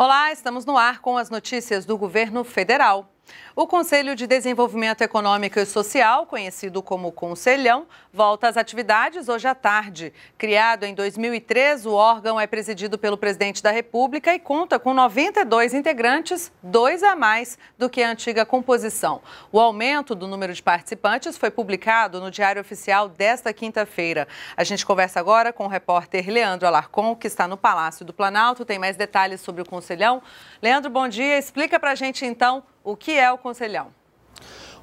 Olá, estamos no ar com as notícias do governo federal. O Conselho de Desenvolvimento Econômico e Social, conhecido como Conselhão, volta às atividades hoje à tarde. Criado em 2003, o órgão é presidido pelo presidente da República e conta com 92 integrantes, dois a mais do que a antiga composição. O aumento do número de participantes foi publicado no Diário Oficial desta quinta-feira. A gente conversa agora com o repórter Leandro Alarcon, que está no Palácio do Planalto. Tem mais detalhes sobre o Conselhão. Leandro, bom dia. Explica para a gente então o que é o Conselhão?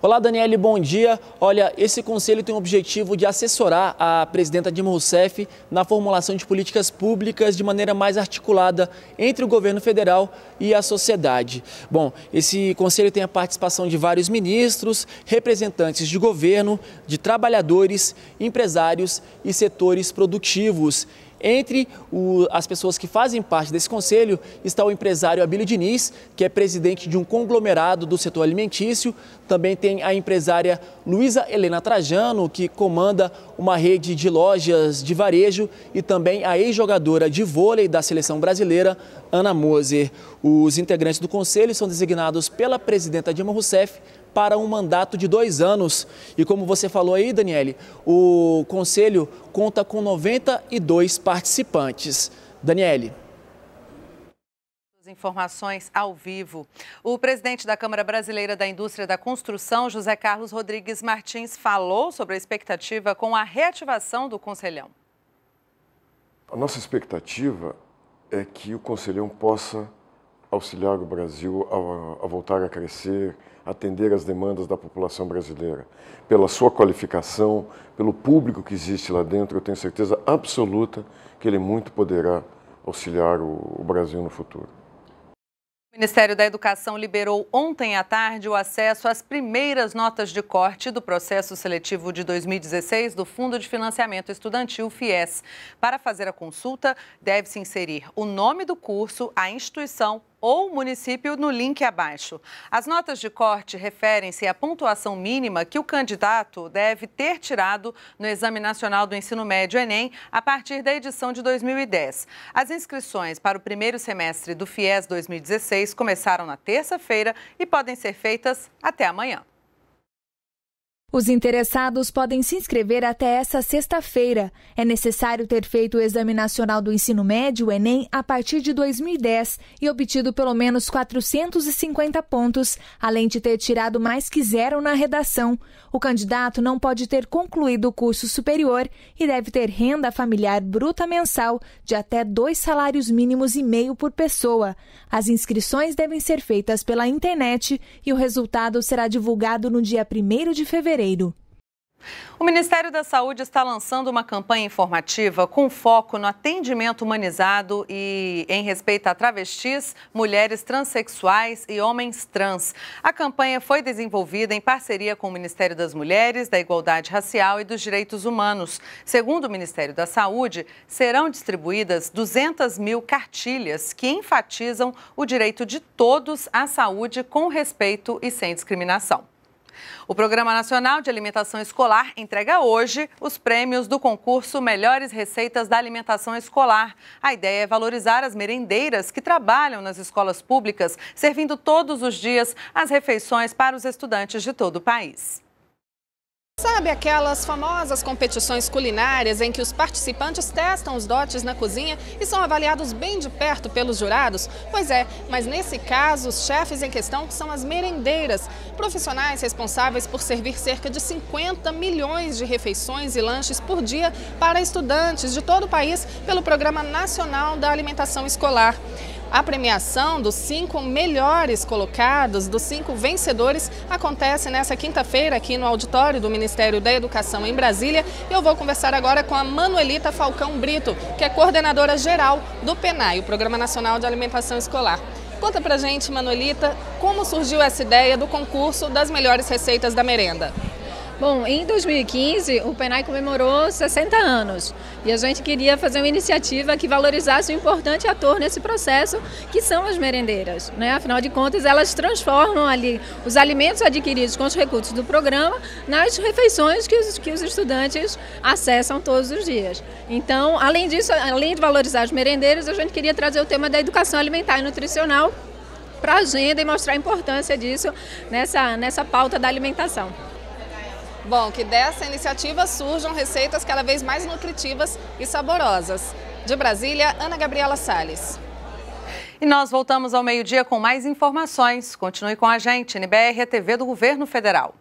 Olá, Daniele, bom dia. Olha, esse conselho tem o objetivo de assessorar a presidenta Dilma Rousseff na formulação de políticas públicas de maneira mais articulada entre o governo federal e a sociedade. Bom, esse conselho tem a participação de vários ministros, representantes de governo, de trabalhadores, empresários e setores produtivos. Entre o, as pessoas que fazem parte desse conselho está o empresário Abílio Diniz, que é presidente de um conglomerado do setor alimentício. Também tem a empresária Luísa Helena Trajano, que comanda uma rede de lojas de varejo, e também a ex-jogadora de vôlei da seleção brasileira, Ana Moser. Os integrantes do conselho são designados pela presidenta Dilma Rousseff para um mandato de dois anos. E como você falou aí, Daniele, o conselho conta com 92 participantes. Daniele informações ao vivo. O presidente da Câmara Brasileira da Indústria da Construção, José Carlos Rodrigues Martins, falou sobre a expectativa com a reativação do Conselhão. A nossa expectativa é que o Conselhão possa auxiliar o Brasil a, a, voltar a crescer, atender às demandas da população brasileira. Pela sua qualificação, pelo público que existe lá dentro, eu tenho certeza absoluta que ele muito poderá auxiliar o, o Brasil no futuro. O Ministério da Educação liberou ontem à tarde o acesso às primeiras notas de corte do processo seletivo de 2016 do Fundo de Financiamento Estudantil, FIES. Para fazer a consulta, deve-se inserir o nome do curso, a instituição, ou município no link abaixo. As notas de corte referem-se à pontuação mínima que o candidato deve ter tirado no Exame Nacional do Ensino Médio Enem a partir da edição de 2010. As inscrições para o primeiro semestre do FIES 2016 começaram na terça-feira e podem ser feitas até amanhã. Os interessados podem se inscrever até essa sexta-feira. É necessário ter feito o Exame Nacional do Ensino Médio, Enem, a partir de 2010 e obtido pelo menos 450 pontos, além de ter tirado mais que zero na redação. O candidato não pode ter concluído o curso superior e deve ter renda familiar bruta mensal de até dois salários mínimos e meio por pessoa. As inscrições devem ser feitas pela internet e o resultado será divulgado no dia 1 de fevereiro fevereiro. O Ministério da Saúde está lançando uma campanha informativa com foco no atendimento humanizado e em respeito a travestis, mulheres transexuais e homens trans. A campanha foi desenvolvida em parceria com o Ministério das Mulheres, da Igualdade Racial e dos Direitos Humanos. Segundo o Ministério da Saúde, serão distribuídas 200 mil cartilhas que enfatizam o direito de todos à saúde com respeito e sem discriminação. O Programa Nacional de Alimentação Escolar entrega hoje os prêmios do concurso Melhores Receitas da Alimentação Escolar. A ideia é valorizar as merendeiras que trabalham nas escolas públicas, servindo todos os dias as refeições para os estudantes de todo o país. Sabe aquelas famosas competições culinárias em que os participantes testam os dotes na cozinha e são avaliados bem de perto pelos jurados? Pois é, mas nesse caso os chefes em questão são as merendeiras, profissionais responsáveis por servir cerca de 50 milhões de refeições e lanches por dia para estudantes de todo o país pelo Programa Nacional da Alimentação Escolar. A premiação dos cinco melhores colocados, dos cinco vencedores, acontece nessa quinta-feira aqui no auditório do Ministério da Educação em Brasília. E eu vou conversar agora com a Manuelita Falcão Brito, que é coordenadora geral do PENAI, o Programa Nacional de Alimentação Escolar. Conta pra gente, Manuelita, como surgiu essa ideia do concurso das melhores receitas da merenda. Bom, em 2015 o PENAI comemorou 60 anos e a gente queria fazer uma iniciativa que valorizasse um importante ator nesse processo, que são as merendeiras. Né? Afinal de contas, elas transformam ali os alimentos adquiridos com os recursos do programa nas refeições que os, que os estudantes acessam todos os dias. Então, além disso, além de valorizar as merendeiras, a gente queria trazer o tema da educação alimentar e nutricional para a agenda e mostrar a importância disso nessa, nessa pauta da alimentação. Bom, que dessa iniciativa surjam receitas cada vez mais nutritivas e saborosas. De Brasília, Ana Gabriela Sales. E nós voltamos ao meio-dia com mais informações. Continue com a gente, NBR, TV do Governo Federal.